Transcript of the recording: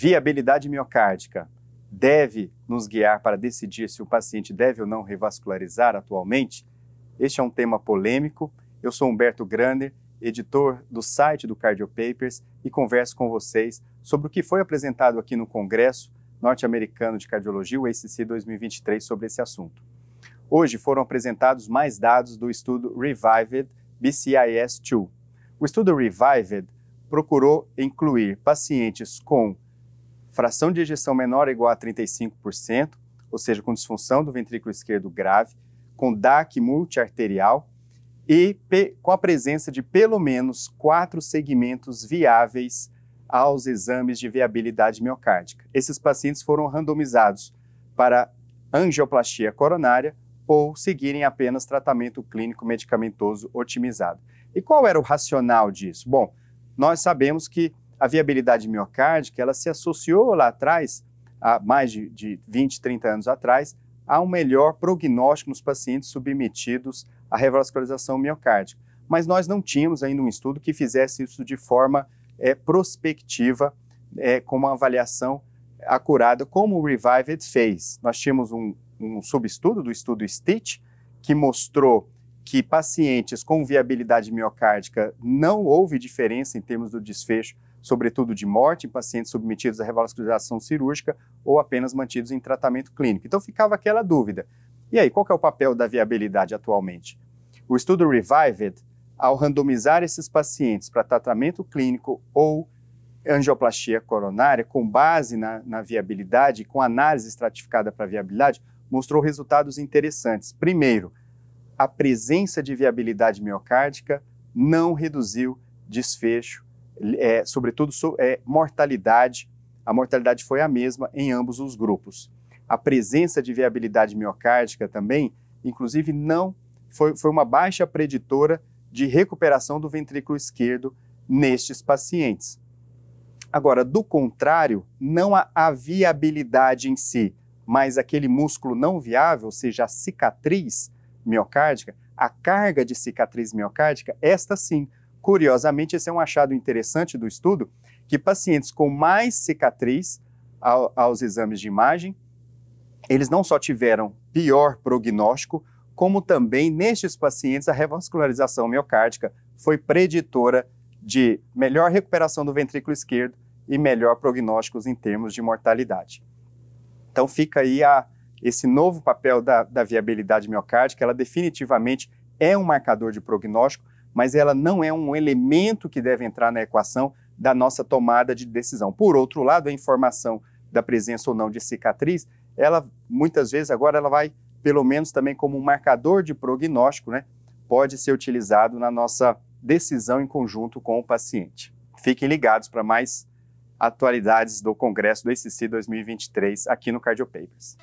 Viabilidade miocárdica deve nos guiar para decidir se o paciente deve ou não revascularizar atualmente? Este é um tema polêmico. Eu sou Humberto Graner, editor do site do Cardiopapers e converso com vocês sobre o que foi apresentado aqui no Congresso Norte-Americano de Cardiologia, o ACC 2023, sobre esse assunto. Hoje foram apresentados mais dados do estudo Revived BCIS-2. O estudo Revived procurou incluir pacientes com fração de ejeção menor ou igual a 35%, ou seja, com disfunção do ventrículo esquerdo grave, com DAC multiarterial e com a presença de pelo menos quatro segmentos viáveis aos exames de viabilidade miocárdica. Esses pacientes foram randomizados para angioplastia coronária ou seguirem apenas tratamento clínico medicamentoso otimizado. E qual era o racional disso? Bom, nós sabemos que a viabilidade miocárdica ela se associou lá atrás, há mais de, de 20, 30 anos atrás, a um melhor prognóstico nos pacientes submetidos à revascularização miocárdica. Mas nós não tínhamos ainda um estudo que fizesse isso de forma é, prospectiva, é, com uma avaliação acurada, como o Revived fez. Nós tínhamos um, um subestudo do estudo STITCH, que mostrou que pacientes com viabilidade miocárdica não houve diferença em termos do desfecho sobretudo de morte, em pacientes submetidos à revascularização cirúrgica ou apenas mantidos em tratamento clínico. Então ficava aquela dúvida. E aí, qual é o papel da viabilidade atualmente? O estudo Revived, ao randomizar esses pacientes para tratamento clínico ou angioplastia coronária, com base na, na viabilidade, com análise estratificada para viabilidade, mostrou resultados interessantes. Primeiro, a presença de viabilidade miocárdica não reduziu desfecho é, sobretudo, so, é, mortalidade. A mortalidade foi a mesma em ambos os grupos. A presença de viabilidade miocárdica também, inclusive, não foi, foi uma baixa preditora de recuperação do ventrículo esquerdo nestes pacientes. Agora, do contrário, não há a viabilidade em si, mas aquele músculo não viável, ou seja, a cicatriz miocárdica, a carga de cicatriz miocárdica, esta sim Curiosamente, esse é um achado interessante do estudo, que pacientes com mais cicatriz ao, aos exames de imagem, eles não só tiveram pior prognóstico, como também nestes pacientes a revascularização miocárdica foi preditora de melhor recuperação do ventrículo esquerdo e melhor prognósticos em termos de mortalidade. Então fica aí a, esse novo papel da, da viabilidade miocárdica, ela definitivamente é um marcador de prognóstico mas ela não é um elemento que deve entrar na equação da nossa tomada de decisão. Por outro lado, a informação da presença ou não de cicatriz, ela muitas vezes agora ela vai, pelo menos também como um marcador de prognóstico, né? Pode ser utilizado na nossa decisão em conjunto com o paciente. Fiquem ligados para mais atualidades do Congresso do ICC 2023 aqui no Cardiopapers.